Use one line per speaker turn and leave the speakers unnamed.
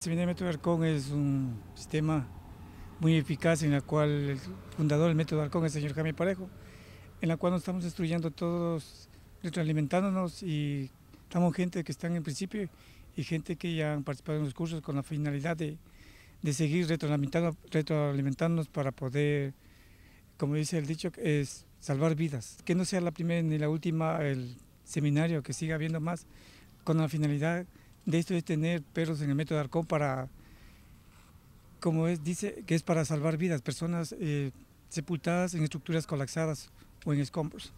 El Seminario Método Arcón es un sistema muy eficaz en la cual el fundador del método Arcón es el señor Jaime Parejo, en la cual nos estamos destruyendo todos, retroalimentándonos y estamos gente que están en principio y gente que ya han participado en los cursos con la finalidad de, seguir retroalimentando, retroalimentándonos para poder, como dice el dicho, es salvar vidas. Que no sea la primera ni la última el seminario, que siga habiendo más con la finalidad de esto es tener perros en el método de Arcón para, como es, dice, que es para salvar vidas, personas eh, sepultadas en estructuras colapsadas o en escombros.